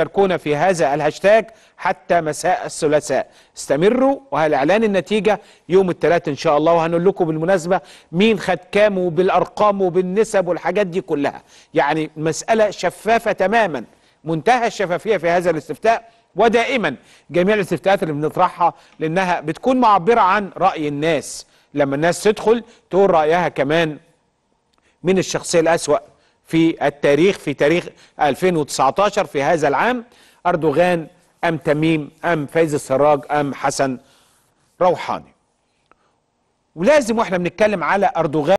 شاركونا في هذا الهاشتاج حتى مساء الثلاثاء استمروا وهالاعلان النتيجه يوم الثلاث ان شاء الله وهنقول لكم بالمناسبه مين خد كام وبالارقام وبالنسب والحاجات دي كلها يعني مساله شفافه تماما منتهى الشفافيه في هذا الاستفتاء ودائما جميع الاستفتاءات اللي بنطرحها لانها بتكون معبره عن راي الناس لما الناس تدخل تقول رايها كمان من الشخصيه الاسوا في التاريخ في تاريخ 2019 في هذا العام أردوغان أم تميم أم فايز السراج أم حسن روحاني ولازم واحنا بنتكلم على أردوغان